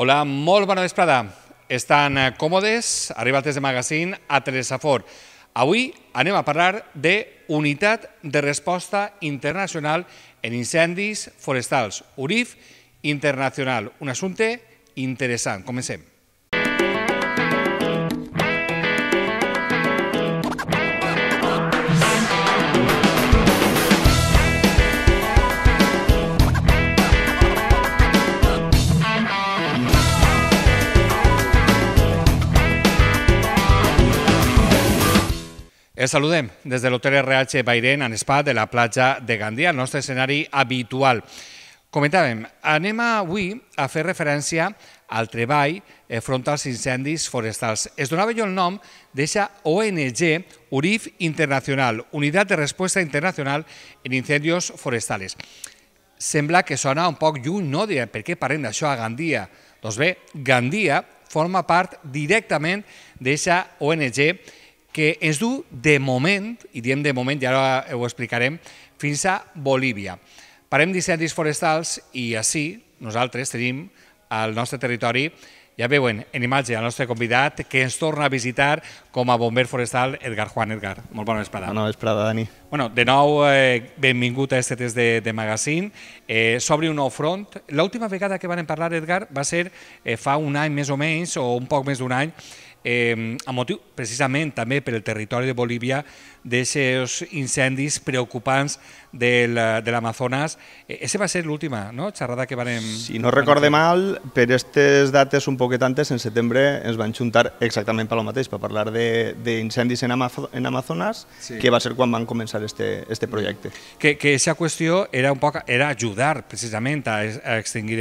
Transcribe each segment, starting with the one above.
Hola, molt bona vesprada. Estan eh, còmodes, el des de magazín a Telesafor. Avui anem a parlar de Unitat de Resposta Internacional en Incendis Forestals, URIF Internacional. Un assumpte interessant. Comencem. Els eh, saludem des de l'hotel RH Bairén en Spa de la platja de Gandia, el nostre escenari habitual. Comentàvem, anem avui a fer referència al treball eh, front als incendis forestals. Es donava jo el nom d'aquesta ONG URIF Internacional, Unitat de Resposta Internacional en Incendios Forestales. Sembla que sona un poc lluny, no? Per què parlem d'això a Gandia? Doncs bé, Gandia forma part directament d'aquesta ONG que es du de moment, i diem de moment, i ara ho explicarem, fins a Bolívia. Parem d'incendis forestals i així nosaltres tenim al nostre territori ja veuen en imatge el nostre convidat que ens torna a visitar com a bomber forestal Edgar Juan. Edgar, molt bona vesprada. Bona vesprada, Dani. Bueno, de nou, eh, benvingut a este test de, de magazín. Eh, S'obre un nou front. L'última vegada que van parlar, Edgar, va ser eh, fa un any més o menys, o un poc més d'un any, eh, a motiu, precisament també per el territori de Bolívia, d'aquests incendis preocupants del, de l'Amazones. E, ese va ser l'última no? xerrada que vam... Si no recorde mal, per aquestes dates un poquet antes, en setembre, ens van juntar exactament per lo mateix, per parlar d'incendis en, Amazo en Amazones, sí. que va ser quan van començar este, este projecte. Que, que aquesta qüestió era, un poc, era ajudar precisament a, a extingir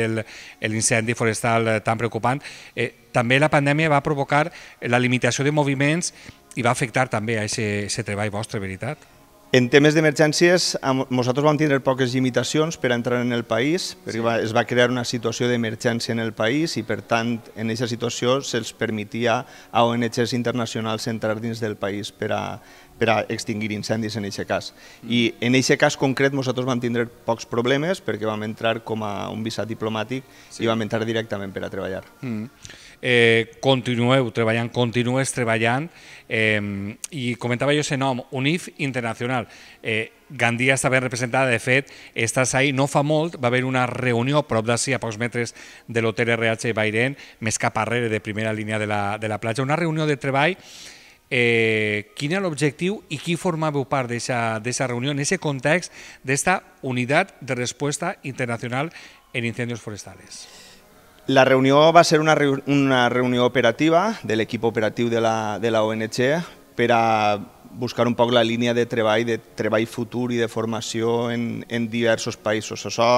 l'incendi forestal eh, tan preocupant. Eh, també la pandèmia va provocar la limitació de moviments i va afectar també a aquest treball vostre, veritat? En temes d'emergències, nosaltres vam tenir poques limitacions per entrar en el país, perquè es va crear una situació d'emergència en el país i, per tant, en aquesta situació se'ls permetia a ONGs internacionals entrar dins del país per a, per a extinguir incendis en aquest cas. Mm. I en aquest cas concret nosaltres vam tindre pocs problemes perquè vam entrar com a un visat diplomàtic sí. i vam entrar directament per a treballar. Mm eh, continueu treballant, continues treballant eh, i comentava jo ese nom, UNIF Internacional. Eh, Gandia està ben representada, de fet, estàs ahí, no fa molt, va haver una reunió a prop d'ací, a pocs metres de l'hotel RH Bairén, més cap arrere de primera línia de la, de la platja, una reunió de treball eh, quin era l'objectiu i qui formàveu part d'aquesta reunió en aquest context d'esta unitat de resposta internacional en incendios forestals? La reunió va ser una, una reunió operativa de l'equip operatiu de la, de la ONG per a buscar un poc la línia de treball, de treball futur i de formació en, en diversos països. Això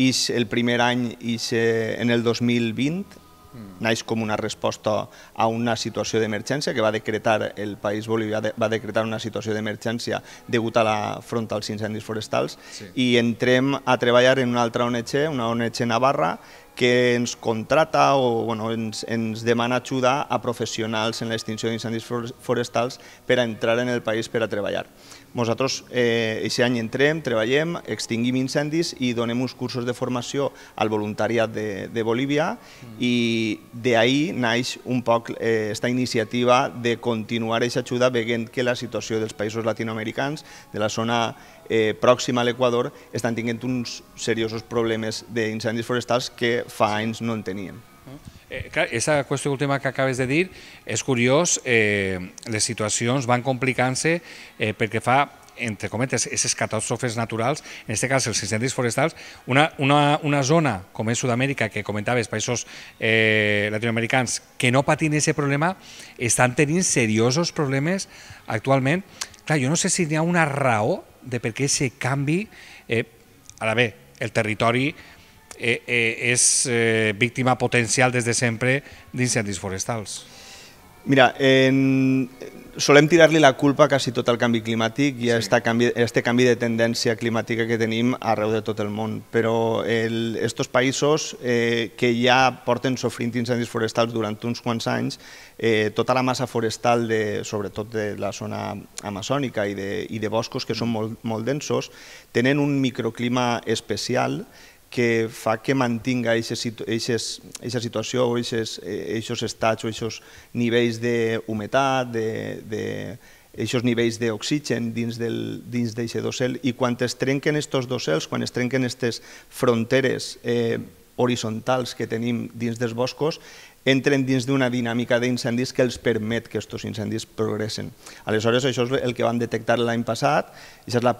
és el primer any, és eh, en el 2020, mm. naix com una resposta a una situació d'emergència que va decretar el país Bolívia, va decretar una situació d'emergència degut a la front als incendis forestals sí. i entrem a treballar en una altra ONG, una ONG Navarra, que ens contrata o bueno, ens, ens demana ajudar a professionals en l'extinció d'incendis forestals per a entrar en el país per a treballar. Nosaltres eh, aquest any entrem, treballem, extinguim incendis i donem uns cursos de formació al voluntariat de, de Bolívia mm. i d'ahir naix un poc aquesta eh, iniciativa de continuar aquesta ajuda veient que la situació dels països latinoamericans, de la zona eh, pròxima a l'Equador, estan tinguent uns seriosos problemes d'incendis forestals que fa anys no en tenien. Mm. Eh, Aquesta qüestió última que acabes de dir és curiós, eh, les situacions van complicant-se eh, perquè fa entre cometes, aquestes catàstrofes naturals, en aquest cas els incendis forestals, una, una, una zona com és Sud-amèrica, que comentaves, països eh, latinoamericans, que no patin aquest problema, estan tenint seriosos problemes actualment. Clar, jo no sé si hi ha una raó de per què aquest canvi, eh, ara bé, el territori eh, eh, és eh, víctima potencial des de sempre d'incendis forestals? Mira, en... solem tirar-li la culpa a quasi tot el canvi climàtic i sí. este, canvi, este canvi de tendència climàtica que tenim arreu de tot el món, però aquests estos països eh, que ja porten sofrint incendis forestals durant uns quants anys, eh, tota la massa forestal, de, sobretot de la zona amazònica i de, i de boscos que són molt, molt densos, tenen un microclima especial que fa que mantinga aquesta situació o aquests e, estats o aquests nivells d'humetat, aquests nivells d'oxigen dins d'aquest dosel i quan es trenquen aquests dosels, quan es trenquen aquestes fronteres eh, horitzontals que tenim dins dels boscos, entren dins d'una dinàmica d'incendis que els permet que aquests incendis progressen. Aleshores, això és el que vam detectar l'any passat, i és la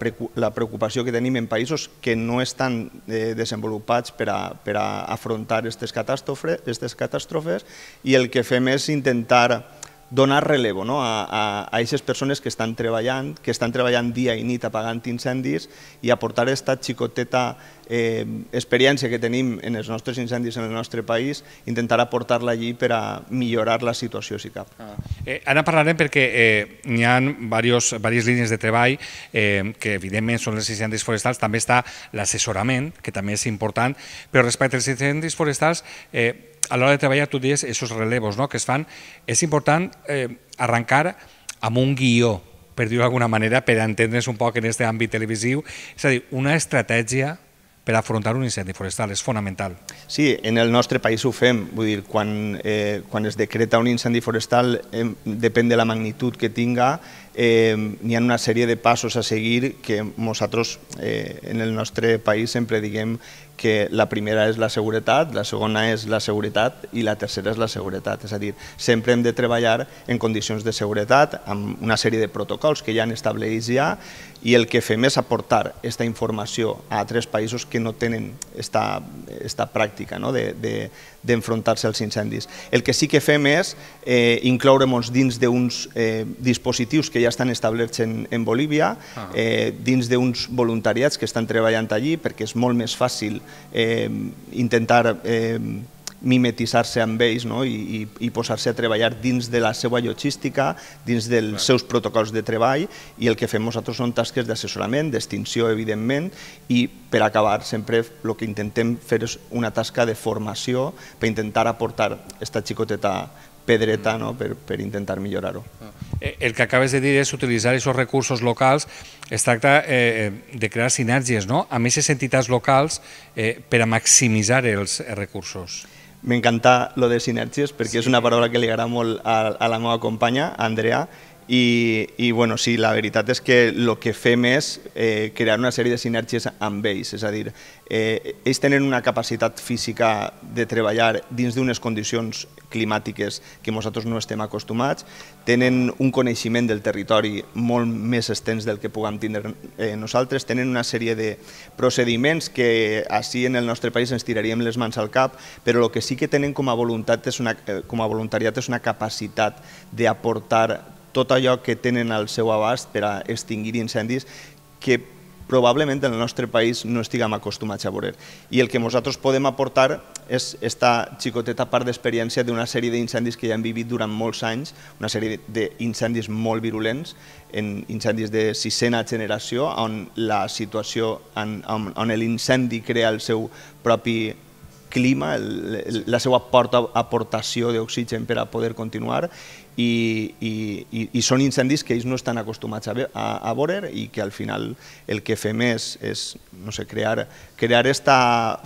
preocupació que tenim en països que no estan eh, desenvolupats per a, per a afrontar aquestes catàstrofes, i el que fem és intentar donar relevo no? a, a, a aquestes persones que estan treballant, que estan treballant dia i nit apagant incendis i aportar aquesta xicoteta eh, experiència que tenim en els nostres incendis en el nostre país, intentar aportar-la allí per a millorar la situació, si cap. Ah. Eh, ara parlarem perquè eh, n'hi ha diversos, diverses línies de treball eh, que evidentment són els incendis forestals, també està l'assessorament, que també és important, però respecte als incendis forestals eh, a l'hora de treballar, tu deies, aquests relevos no? que es fan, és important eh, arrencar amb un guió, per dir-ho d'alguna manera, per entendre's un poc en aquest àmbit televisiu, és a dir, una estratègia per afrontar un incendi forestal, és fonamental. Sí, en el nostre país ho fem, vull dir, quan, eh, quan es decreta un incendi forestal, eh, depèn de la magnitud que tinga, eh, n'hi ha una sèrie de passos a seguir que nosaltres eh, en el nostre país sempre diguem que la primera és la seguretat, la segona és la seguretat i la tercera és la seguretat. És a dir, sempre hem de treballar en condicions de seguretat, amb una sèrie de protocols que ja han establert ja, i el que fem és aportar aquesta informació a altres països que no tenen aquesta pràctica no? d'enfrontar-se de, de, als incendis. El que sí que fem és eh, incloure-nos dins d'uns eh, dispositius que ja estan establerts en, en Bolívia, ah. eh, dins d'uns voluntariats que estan treballant allí, perquè és molt més fàcil eh, intentar eh, mimetitzar-se amb ells no? i, i, i posar-se a treballar dins de la seva logística, dins dels Clar. seus protocols de treball i el que fem nosaltres són tasques d'assessorament, d'extinció, evidentment, i per acabar sempre el que intentem fer és una tasca de formació per intentar aportar aquesta xicoteta pedreta mm. no? per, per intentar millorar-ho. Ah. Eh, el que acabes de dir és utilitzar aquests recursos locals. Es tracta eh, eh, de crear sinergies no? amb aquestes entitats locals eh, per a maximitzar els eh, recursos. Me encanta lo de sinergias porque es una palabra que le agrada a, la nueva compañía, Andrea, i, i bueno, sí, la veritat és que el que fem és eh, crear una sèrie de sinergies amb ells, és a dir, eh, ells tenen una capacitat física de treballar dins d'unes condicions climàtiques que nosaltres no estem acostumats, tenen un coneixement del territori molt més extens del que puguem tindre eh, nosaltres, tenen una sèrie de procediments que així en el nostre país ens tiraríem les mans al cap, però el que sí que tenen com a, voluntat és una, eh, com a voluntariat és una capacitat d'aportar tot allò que tenen al seu abast per a extinguir incendis que probablement en el nostre país no estiguem acostumats a veure. I el que nosaltres podem aportar és esta xicoteta part d'experiència d'una sèrie d'incendis que ja hem vivit durant molts anys, una sèrie d'incendis molt virulents, en incendis de sisena generació, on la situació, on, on l'incendi crea el seu propi clima, el, la seva porta, aportació d'oxigen per a poder continuar i, i, i són incendis que ells no estan acostumats a, a, a veure i que al final el que fem és, és no sé, crear, crear esta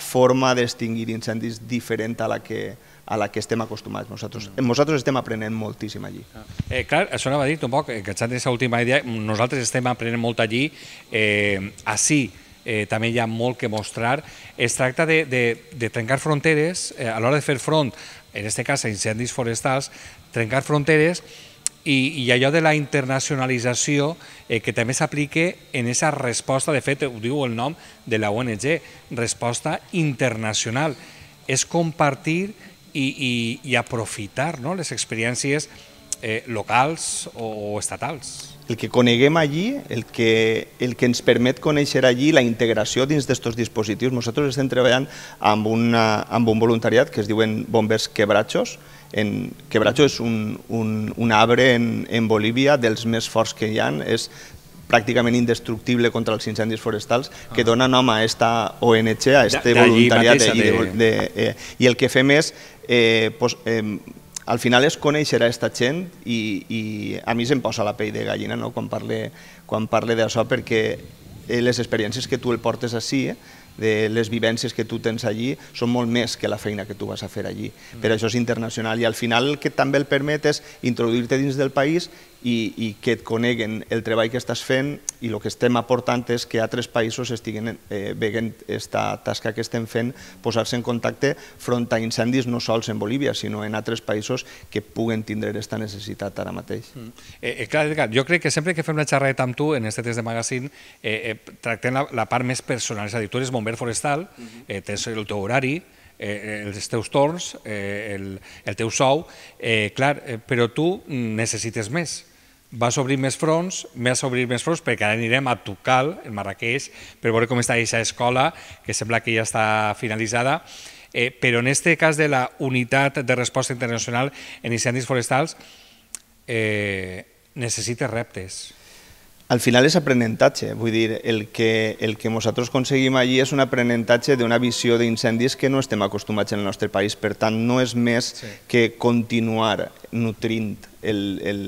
forma d'extinguir incendis diferent a la que, a la que estem acostumats nosaltres. Mm. Nosaltres estem aprenent moltíssim allí. Eh, clar, això anava a dir un poc, en eh, aquesta última idea, nosaltres estem aprenent molt allí. Eh, així, eh, també hi ha molt que mostrar. Es tracta de, de, de trencar fronteres, eh, a l'hora de fer front, en aquest cas a incendis forestals, trencar fronteres i, i allò de la internacionalització eh, que també s'aplique en aquesta resposta, de fet, ho diu el nom de la ONG, resposta internacional. És compartir i, i, i aprofitar no? les experiències internacionals eh, locals o, o estatals. El que coneguem allí, el que, el que ens permet conèixer allí la integració dins d'aquests dispositius. Nosaltres estem treballant amb, una, amb un voluntariat que es diuen Bombers Quebratxos. En, quebracho és un, un, un arbre en, en Bolívia dels més forts que hi ha, és pràcticament indestructible contra els incendis forestals, que ah. dona nom a esta ONG, a este voluntariat. de... de, de, eh, I el que fem és eh, pues, eh, al final és conèixer a aquesta gent i, i a mi se'm posa la pell de gallina no? quan, parle, quan parle d'això perquè eh, les experiències que tu el portes així, eh, de les vivències que tu tens allí, són molt més que la feina que tu vas a fer allí. Mm. Per això és internacional i al final el que també el permet és introduir-te dins del país i, i que et coneguen el treball que estàs fent, i el que estem aportant és que altres països estiguen eh, veient aquesta tasca que estem fent, posar-se en contacte front a incendis no sols en Bolívia, sinó en altres països que puguen tindre aquesta necessitat ara mateix. Mm. Eh, eh, clar, Edgar, jo crec que sempre que fem una xerrada amb tu en aquest test de magasin eh, eh, tractem la, part més personal, és a dir, tu eres bomber forestal, mhm. eh, tens el teu horari, eh, eh, els teus torns, eh, el, el teu sou, eh, clar, eh, però tu necessites més vas obrir més fronts, vas obrir més fronts, perquè ara anirem a Tucal, en Marrakeix, per veure com està aquesta escola, que sembla que ja està finalitzada, eh, però en aquest cas de la unitat de resposta internacional en incendis forestals eh, necessita reptes. Al final és aprenentatge, vull dir, el que, el que nosaltres aconseguim allí és un aprenentatge d'una visió d'incendis que no estem acostumats en el nostre país, per tant no és més sí. que continuar nutrint el, el,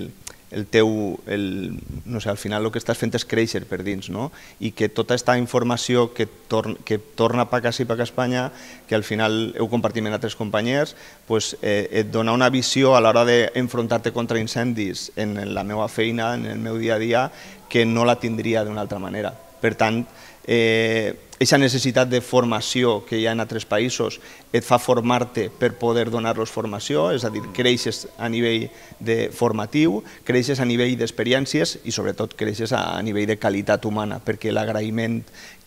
el teu, el, no sé, al final el que estàs fent és créixer per dins, no? I que tota aquesta informació que, torn, que torna pa casa i pa a Espanya, que al final heu compartit amb altres companys, pues, eh, et dona una visió a l'hora d'enfrontar-te contra incendis en la meva feina, en el meu dia a dia, que no la tindria d'una altra manera. Per tant, eh, aquesta necessitat de formació que hi ha en altres països et fa formar-te per poder donar-los formació, és a dir, creixes a nivell de formatiu, creixes a nivell d'experiències i sobretot creixes a nivell de qualitat humana, perquè l'agraïment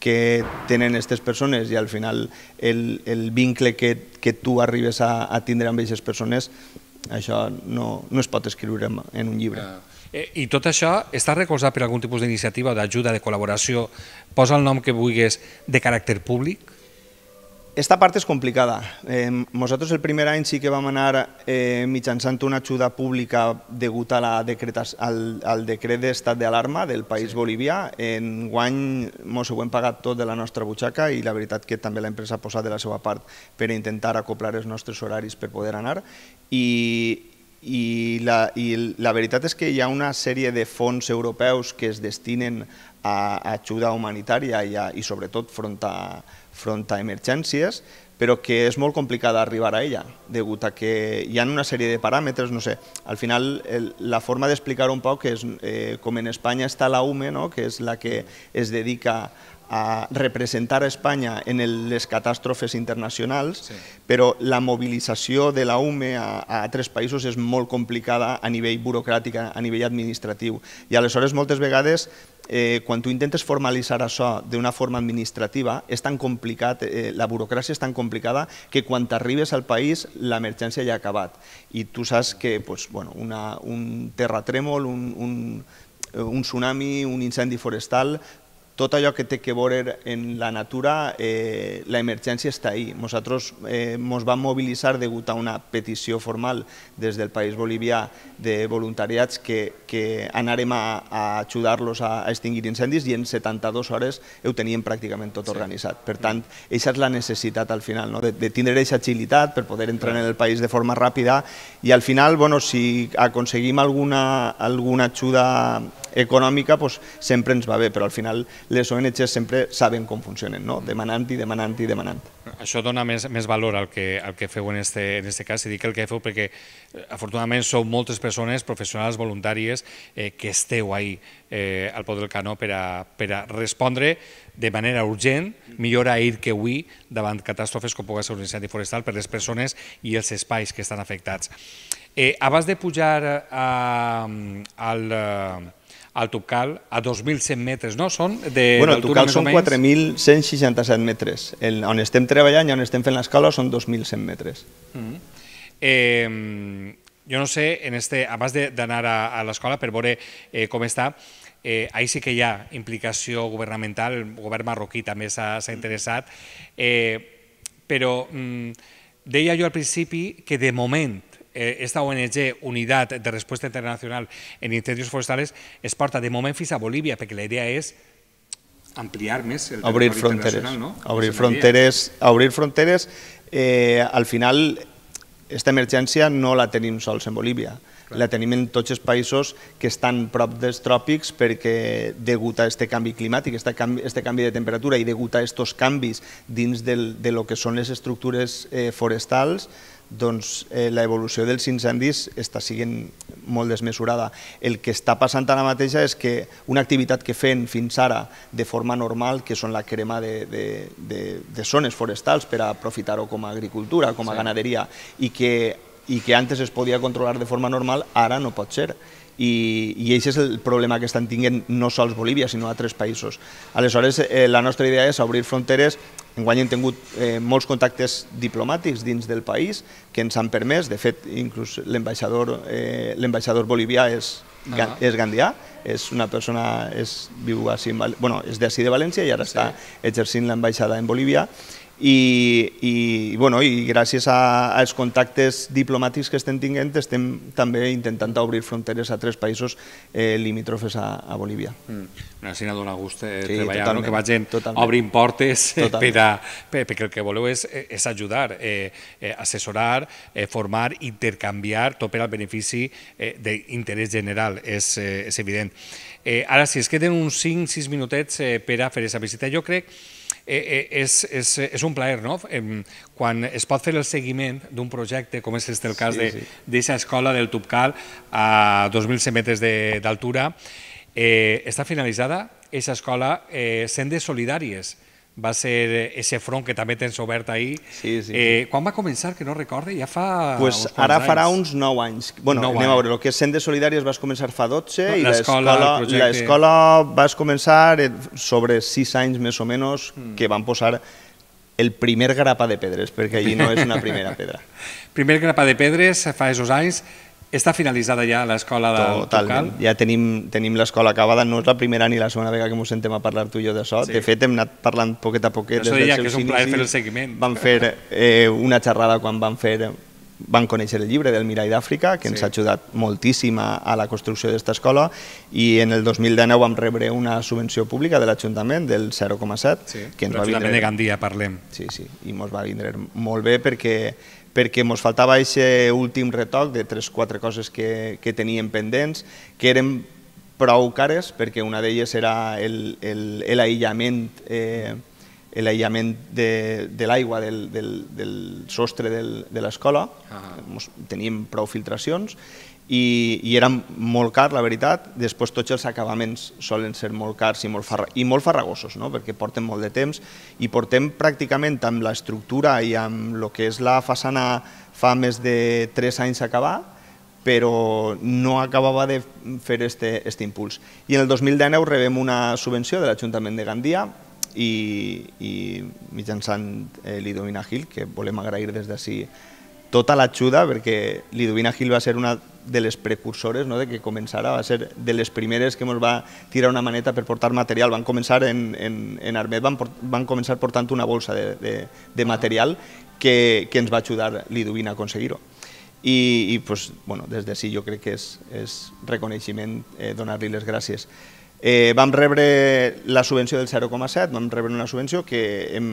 que tenen aquestes persones i al final el, el vincle que, que tu arribes a, a tindre amb aquestes persones, això no, no es pot escriure en, en un llibre. Ah. Eh, I tot això està recolzat per algun tipus d'iniciativa, d'ajuda, de col·laboració? Posa el nom que vulguis de caràcter públic? Esta part és complicada. Eh, nosaltres el primer any sí que vam anar eh, mitjançant una ajuda pública degut a la decreta, al, al decret d'estat d'alarma del país Bolívia. bolivià. En guany ens ho hem pagat tot de la nostra butxaca i la veritat que també l'empresa ha posat de la seva part per intentar acoplar els nostres horaris per poder anar. I i la, I la veritat és que hi ha una sèrie de fons europeus que es destinen a, ajuda humanitària i, a, i sobretot front a, front a emergències, però que és molt complicada arribar a ella, degut a que hi ha una sèrie de paràmetres, no sé, al final el, la forma d'explicar un poc és eh, com en Espanya està la UME, no? que és la que es dedica a representar a Espanya en el, les catàstrofes internacionals, sí. però la mobilització de la UME a, a tres països és molt complicada a nivell burocràtic, a nivell administratiu. I aleshores moltes vegades eh, quan tu intentes formalitzar això d'una forma administrativa, és tan complicat, eh, la burocràcia és tan complicada que quan arribes al país l'emergència ja ha acabat. I tu saps que pues, bueno, una, un terratrèmol, un, un, eh, un tsunami, un incendi forestal, tot allò que té que veure en la natura, eh, l'emergència està ahí. Nosaltres eh, ens vam mobilitzar degut a una petició formal des del país bolivià de voluntariats que, que anarem a, a ajudar-los a, a extingir incendis i en 72 hores ho teníem pràcticament tot sí. organitzat. Per tant, això és la necessitat al final, no? de, de tindre aquesta agilitat per poder entrar en el país de forma ràpida i al final, bueno, si aconseguim alguna, alguna ajuda econòmica, pues, sempre ens va bé, però al final les ONGs sempre saben com funcionen, no? demanant i demanant i demanant. Això dona més, més valor al que, al que feu en este, en este cas, i dic el que feu perquè eh, afortunadament sou moltes persones professionals voluntàries eh, que esteu ahí eh, al peu del canó per a, per a respondre de manera urgent, millor ahir que avui, davant catàstrofes com pugui ser un incendi forestal per les persones i els espais que estan afectats. Eh, abans de pujar a, eh, al, eh, al Tubcal a 2.100 metres, no? Són de bueno, el Tubcal són 4.167 metres. El, on estem treballant i on estem fent l'escala són 2.100 metres. Mm eh, jo no sé, en este, abans d'anar a, a l'escola per veure eh, com està, eh, ahir sí que hi ha implicació governamental, el govern marroquí també s'ha mm-hmm. interessat, eh, però mm, deia jo al principi que de moment Eh, esta ONG, Unitat de Resposta Internacional en Incendios Forestales, es porta de moment fins a Bolívia, perquè la idea és ampliar més el obrir internacional. no? Obrir fronteres, obrir fronteres, eh, al final aquesta emergència no la tenim sols en Bolívia, la tenim en tots els països que estan prop dels tròpics perquè degut a aquest canvi climàtic, aquest canvi de temperatura i degut a aquests canvis dins del, de lo que són les estructures eh, forestals, doncs, eh, la evolució dels incendis està siguent molt desmesurada. El que està passant ara mateix és que una activitat que fem fins ara de forma normal, que són la crema de, de, de, de zones forestals per a aprofitar-ho com a agricultura, com a sí. ganaderia, i que, i que antes es podia controlar de forma normal, ara no pot ser. I, i aquest és el problema que estan tinguent no sols Bolívia, sinó altres països. Aleshores, eh, la nostra idea és obrir fronteres Enguany hem tingut eh, molts contactes diplomàtics dins del país que ens han permès, de fet, inclús l'ambaixador eh, bolivià és, uh és gandià, és una persona, és, viu a, bueno, és d'ací de València i ara sí. està exercint l'ambaixada en Bolívia, i, i, bueno, i gràcies a, als contactes diplomàtics que estem tinguent estem també intentant obrir fronteres a tres països eh, limítrofes a, a Bolívia. Mm. Una sina dona gust eh, sí, treballar, no? que vagin totalment. obrint portes eh, per, a, per, perquè el que voleu és, eh, és ajudar, eh, eh, assessorar, eh, formar, intercanviar, tot per al benefici eh, d'interès general, és, eh, és evident. Eh, ara, si es queden uns 5-6 minutets eh, per a fer aquesta visita, jo crec que Eh, eh, és, és, eh, és un plaer, no? Quan es pot fer el seguiment d'un projecte, com és este el cas sí, d'aquesta sí. escola del Tupcal, a 2.100 metres d'altura, eh, està finalitzada aquesta escola eh, sent de solidàries va ser ese front que també tens obert ahir. Sí, sí, sí. Eh, quan va començar, que no recorde? Ja fa... Pues ara farà uns 9 anys. Bueno, 9 anem anys. a veure, el que és Sendes Solidàries vas començar fa 12 no, i l'escola vas començar eh, sobre 6 anys més o menys mm. que van posar el primer grapa de pedres, perquè allí no és una primera pedra. primer grapa de pedres fa esos anys, està finalitzada ja l'escola de Totalment. Tocal? Ja tenim, tenim l'escola acabada, no és la primera ni la segona vegada que ens sentem a parlar tu i jo d'això. Sí. De fet, hem anat parlant poquet a poquet. Això deia que és un plaer fer el seguiment. Vam fer eh, una xerrada quan van fer van conèixer el llibre del Mirall d'Àfrica, que sí. ens ha ajudat moltíssim a, a la construcció d'aquesta escola, i en el 2019 vam rebre una subvenció pública de l'Ajuntament del 0,7, sí. que ens va vindre... de Gandia parlem. Sí, sí, i ens va vindre molt bé perquè perquè ens faltava aquest últim retoc de tres o quatre coses que, que teníem pendents, que eren prou cares, perquè una d'elles era l'aïllament eh, l'aïllament de, de l'aigua del, del, del sostre del, de l'escola, ah. teníem prou filtracions, i, i era molt car, la veritat. Després tots els acabaments solen ser molt cars i molt, farra, i molt farragosos, no? perquè porten molt de temps i portem pràcticament amb l'estructura i amb el que és la façana fa més de 3 anys acabar, però no acabava de fer este, este impuls. I en el 2019 rebem una subvenció de l'Ajuntament de Gandia i, i mitjançant eh, l'Idovina Gil, que volem agrair des d'ací tota l'ajuda, perquè l'Idovina Gil va ser una de les precursores, no? de que començara, va ser de les primeres que ens va tirar una maneta per portar material. Van començar en, en, en Armet, van, port, van començar portant una bolsa de, de, de material que, que ens va ajudar l'Iduin a aconseguir-ho. I, i pues, bueno, des de jo crec que és, és reconeixement eh, donar-li les gràcies. Eh, vam rebre la subvenció del 0,7, vam rebre una subvenció que hem,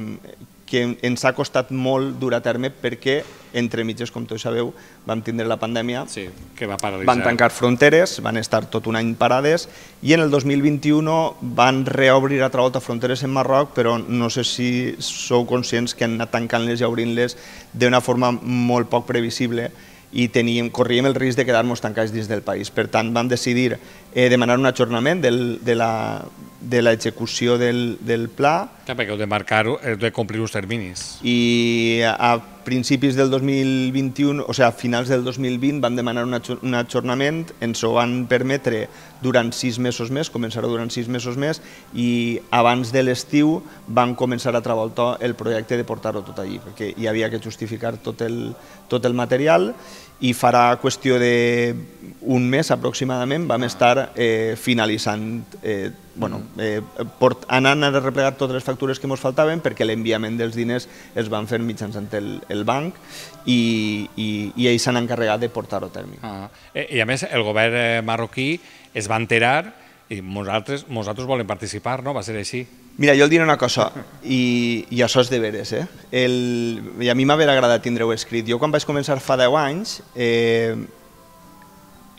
que ens ha costat molt dur a terme perquè entre mitges, com tots sabeu, vam tindre la pandèmia, sí, que va paralitzar. van tancar fronteres, van estar tot un any parades i en el 2021 van reobrir altra volta fronteres en Marroc, però no sé si sou conscients que han anat tancant-les i obrint-les d'una forma molt poc previsible i teníem, corríem el risc de quedar-nos tancats dins del país. Per tant, vam decidir eh, demanar un ajornament del, de l'execució de del, del pla ja, perquè heu de marcar-ho, heu de complir uns terminis. I a principis del 2021, o sigui, a finals del 2020, van demanar un, un ajornament, ens ho van permetre durant sis mesos més, començarà durant sis mesos més, i abans de l'estiu van començar a treballar el projecte de portar-ho tot allí, perquè hi havia que justificar tot el, tot el material, i i farà qüestió d'un mes aproximadament vam estar eh, finalitzant, eh, bueno, mm. eh, port, anant a replegar totes les factures que ens faltaven perquè l'enviament dels diners es van fer mitjançant el, el banc i, i, i ells s'han encarregat de portar-ho a terme. Ah, eh, I a més el govern eh, marroquí es va enterar i nosaltres, nosaltres volem participar, no? Va ser així. Mira, jo el diré una cosa, i, i això és de veres, eh? El, i a mi m'hauria agradat tindre-ho escrit. Jo quan vaig començar fa 10 anys, eh,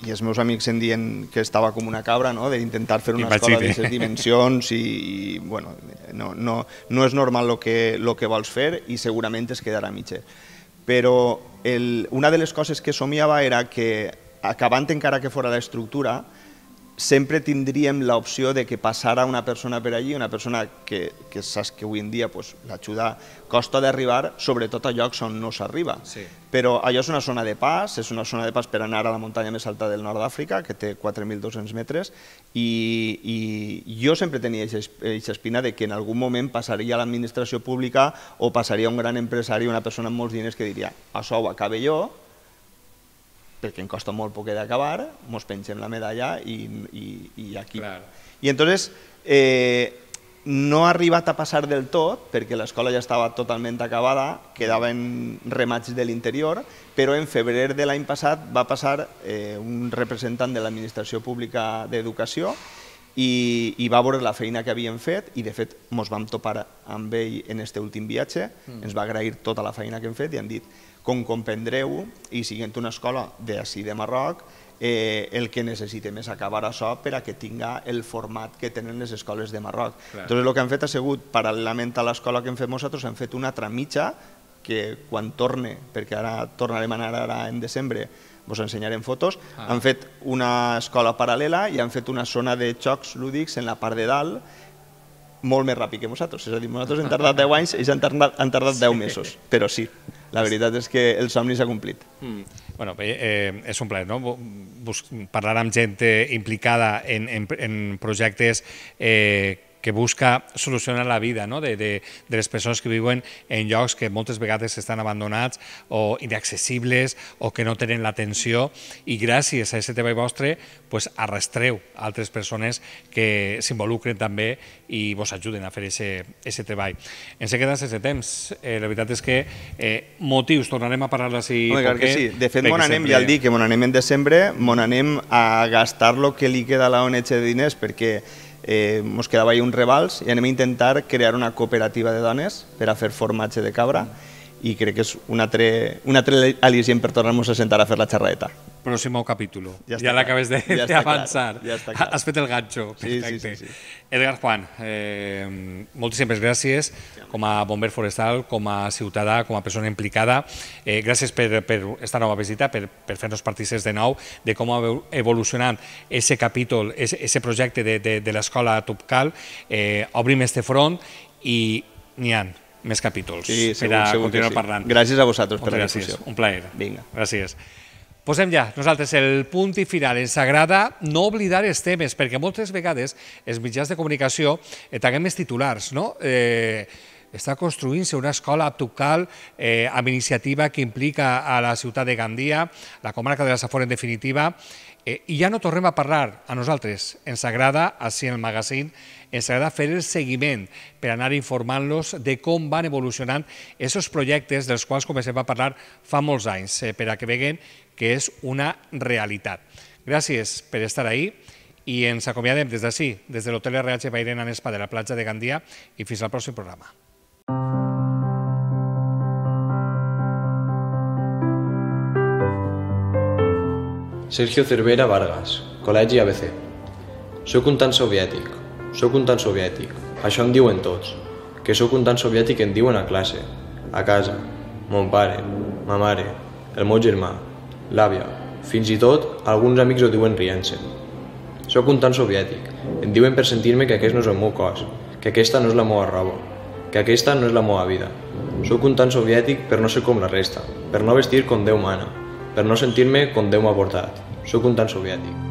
i els meus amics em dien que estava com una cabra, no? d'intentar fer una I escola les dimensions i, i bueno, no, no, no és normal el que, lo que vols fer i segurament es quedarà mitja. Però el, una de les coses que somiava era que acabant encara que fora l'estructura, estructura sempre tindríem l'opció de que passara una persona per allí, una persona que, que saps que avui en dia pues, l'ajuda costa d'arribar, sobretot a llocs on no s'arriba. Sí. Però allò és una zona de pas, és una zona de pas per anar a la muntanya més alta del nord d'Àfrica, que té 4.200 metres, i, i jo sempre tenia aquesta espina de que en algun moment passaria a l'administració pública o passaria un gran empresari, una persona amb molts diners que diria, això ho acabe jo, perquè em costa molt poc d'acabar, mos pengem la medalla i, i, i aquí. Clar. I entonces eh, no ha arribat a passar del tot, perquè l'escola ja estava totalment acabada, quedaven remats de l'interior, però en febrer de l'any passat va passar eh, un representant de l'administració pública d'educació i, i va veure la feina que havíem fet i de fet ens vam topar amb ell en este últim viatge, mm. ens va agrair tota la feina que hem fet i han dit com comprendreu, i siguent una escola d'ací de Marroc, eh, el que necessitem és acabar això per a que tinga el format que tenen les escoles de Marroc. Llavors el que hem fet ha sigut, paral·lelament a l'escola que hem fet nosaltres, hem fet una altra mitja que quan torne, perquè ara tornarem a anar ara en desembre, vos ensenyarem fotos, ah. han fet una escola paral·lela i han fet una zona de xocs lúdics en la part de dalt molt més ràpid que nosaltres. És a dir, nosaltres hem tardat 10 anys i ells han tardat, han tardat 10 mesos, però sí la veritat és que el somni s'ha complit. Mm. Bueno, eh, és un plaer, no? parlar amb gent eh, implicada en, en, en projectes eh, que busca solucionar la vida no? de, de, de les persones que viuen en llocs que moltes vegades estan abandonats o inaccessibles o que no tenen l'atenció i gràcies a aquest treball vostre pues, arrastreu altres persones que s'involucren també i vos ajuden a fer aquest treball. Ens he quedat sense temps. Eh, la veritat és que eh, motius, tornarem a parlar si... No, perquè, que sí. De fet, mon anem, sempre... ja el dic, que mon anem en desembre, mon anem a gastar lo que li queda a la ONG de diners perquè eh, mos quedava un rebals i anem a intentar crear una cooperativa de dones per a fer formatge de cabra i crec que és un altre, un altre al·licient per tornar-nos a sentar a fer la xerraeta próximo capítulo. Ya, ya la acabes de, de avançar. ja està clar. Has fet el ganxo. Sí, sí, sí, sí. Edgar Juan, eh, moltíssimes gràcies com a bomber forestal, com a ciutadà, com a persona implicada. Eh, gràcies per, per esta nova visita, per, per fer-nos partícips de nou, de com ha evolucionat ese capítol, ese, ese projecte de, de, de l'escola Tupcal. Eh, obrim este front i n'hi ha més capítols sí, segur, per a segur continuar sí. parlant. Gràcies a vosaltres per la discussió. Un plaer. Vinga. Gràcies. Posem ja nosaltres el punt i final. Ens agrada no oblidar els temes, perquè moltes vegades els mitjans de comunicació tinguem més titulars, no? Eh, està construint-se una escola aptucal eh, amb iniciativa que implica a la ciutat de Gandia, la comarca de la Safor en definitiva, Eh, I ja no tornem a parlar, a nosaltres ens agrada, així en el magazín, ens agrada fer el seguiment per anar informant-los de com van evolucionant aquests projectes dels quals comencem a parlar fa molts anys, eh, per a que veguen que és una realitat. Gràcies per estar ahí i ens acomiadem des d'ací, des de l'hotel RH Bairena Nespa de la platja de Gandia i fins al pròxim programa. Sergio Cervera Vargas, Col·legi ABC. Soc un tan soviètic, soc un tan soviètic, això em diuen tots, que sóc un tan soviètic em diuen a classe, a casa, mon pare, ma mare, el meu germà, l'àvia, fins i tot alguns amics ho diuen rient-se. Soc un tan soviètic, em diuen per sentir-me que aquest no és el meu cos, que aquesta no és la meva roba, que aquesta no és la meva vida. Soc un tan soviètic per no ser com la resta, per no vestir com Déu mana, per no sentir-me com Déu m'ha portat. Sóc un tan soviètic.